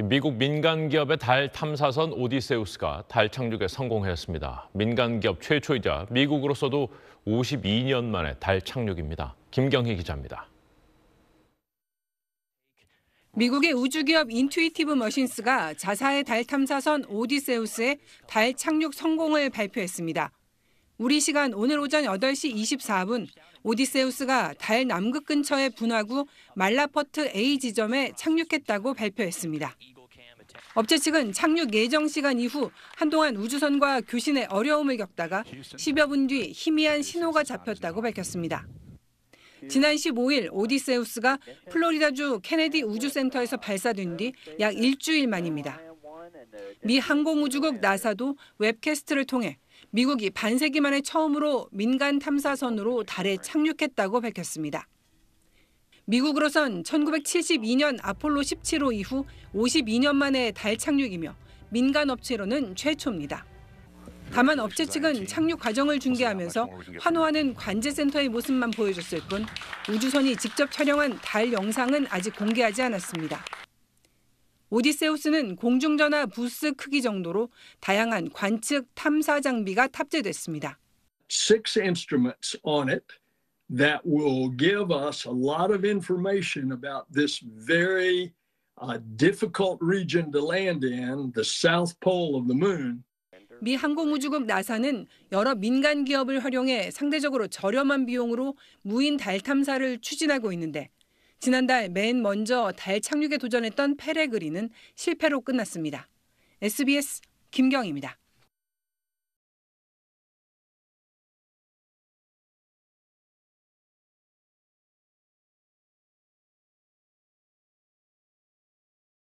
미국 민간 기업의 달 탐사선 오디세우스가 달 착륙에 성공했습니다. 민간 기업 최초이자 미국으로서도 52년 만에 달 착륙입니다. 김경희 기자입니다. 미국의 우주기업 인투이티브 머신스가 자사의 달 탐사선 오디세우스의 달 착륙 성공을 발표했습니다. 우리 시간 오늘 오전 8시 24분 오디세우스가 달 남극 근처의 분화구 말라퍼트 A 지점에 착륙했다고 발표했습니다. 업체 측은 착륙 예정 시간 이후 한동안 우주선과 교신에 어려움을 겪다가 10여 분 뒤 희미한 신호가 잡혔다고 밝혔습니다. 지난 15일 오디세우스가 플로리다주 케네디 우주센터에서 발사된 뒤 약 일주일 만입니다. 미 항공우주국 나사도 웹캐스트를 통해 미국이 반세기 만에 처음으로 민간 탐사선으로 달에 착륙했다고 밝혔습니다. 미국으로선 1972년 아폴로 17호 이후 52년 만에 달 착륙이며 민간 업체로는 최초입니다. 다만 업체 측은 착륙 과정을 중계하면서 환호하는 관제센터의 모습만 보여줬을 뿐 우주선이 직접 촬영한 달 영상은 아직 공개하지 않았습니다. 오디세우스는 공중전화 부스 크기 정도로 다양한 관측 탐사 장비가 탑재됐습니다. Six instruments on it that will give us a lot of information about this very uh, difficult region to land in, the south pole of the moon. 미 항공우주국 나사는 여러 민간 기업을 활용해 상대적으로 저렴한 비용으로 무인 달 탐사를 추진하고 있는데 지난달 맨 먼저 달 착륙에 도전했던 페레그린은 실패로 끝났습니다. SBS 김경입니다.